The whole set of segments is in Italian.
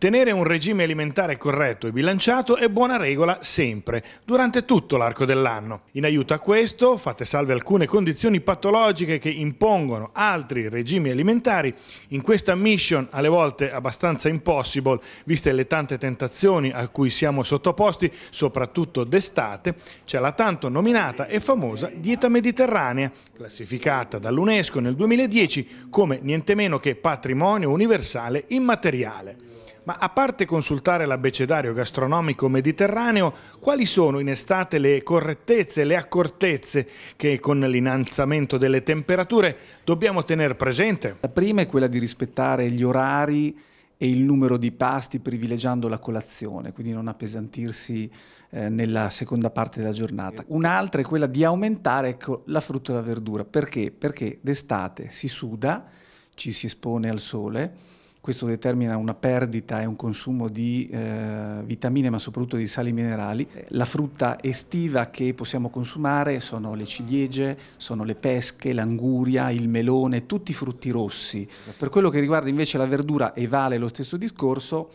Tenere un regime alimentare corretto e bilanciato è buona regola sempre, durante tutto l'arco dell'anno. In aiuto a questo, fate salve alcune condizioni patologiche che impongono altri regimi alimentari, in questa mission alle volte abbastanza impossible, viste le tante tentazioni a cui siamo sottoposti, soprattutto d'estate, c'è la tanto nominata e famosa dieta mediterranea, classificata dall'UNESCO nel 2010 come niente meno che patrimonio universale immateriale. Ma a parte consultare l'abbecedario gastronomico mediterraneo, quali sono in estate le correttezze, le accortezze che con l'innalzamento delle temperature dobbiamo tenere presente? La prima è quella di rispettare gli orari e il numero di pasti privilegiando la colazione, quindi non appesantirsi eh, nella seconda parte della giornata. Un'altra è quella di aumentare ecco, la frutta e la verdura. Perché? Perché d'estate si suda, ci si espone al sole, questo determina una perdita e un consumo di eh, vitamine ma soprattutto di sali minerali. La frutta estiva che possiamo consumare sono le ciliegie, sono le pesche, l'anguria, il melone, tutti i frutti rossi. Per quello che riguarda invece la verdura e vale lo stesso discorso,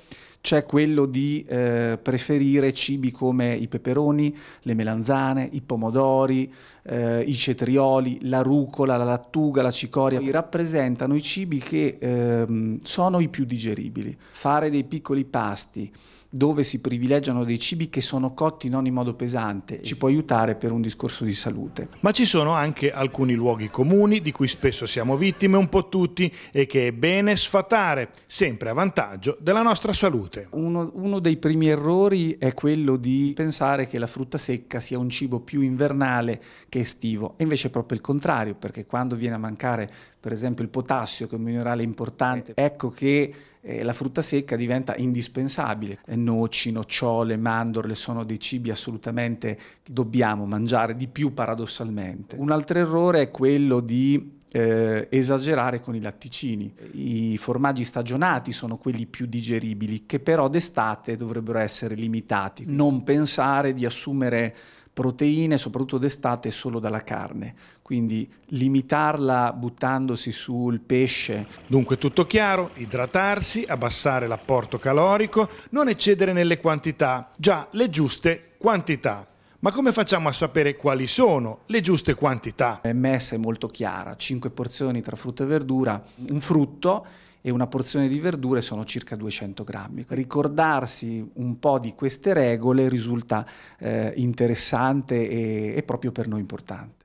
c'è quello di eh, preferire cibi come i peperoni, le melanzane, i pomodori, eh, i cetrioli, la rucola, la lattuga, la cicoria. Rappresentano i cibi che eh, sono i più digeribili. Fare dei piccoli pasti dove si privilegiano dei cibi che sono cotti non in modo pesante ci può aiutare per un discorso di salute. Ma ci sono anche alcuni luoghi comuni di cui spesso siamo vittime un po' tutti e che è bene sfatare, sempre a vantaggio della nostra salute salute. Uno, uno dei primi errori è quello di pensare che la frutta secca sia un cibo più invernale che estivo, e invece è proprio il contrario, perché quando viene a mancare per esempio il potassio che è un minerale importante, ecco che eh, la frutta secca diventa indispensabile. Eh, noci, nocciole, mandorle sono dei cibi assolutamente che dobbiamo mangiare di più paradossalmente. Un altro errore è quello di eh, esagerare con i latticini. I formaggi stagionati sono quelli più digeribili, che però d'estate dovrebbero essere limitati. Mm. Non pensare di assumere proteine, soprattutto d'estate, solo dalla carne. Quindi limitarla buttandosi sul pesce. Dunque tutto chiaro, idratarsi, abbassare l'apporto calorico, non eccedere nelle quantità, già le giuste quantità. Ma come facciamo a sapere quali sono le giuste quantità? MS è molto chiara, 5 porzioni tra frutta e verdura, un frutto e una porzione di verdure sono circa 200 grammi. Ricordarsi un po' di queste regole risulta eh, interessante e, e proprio per noi importante.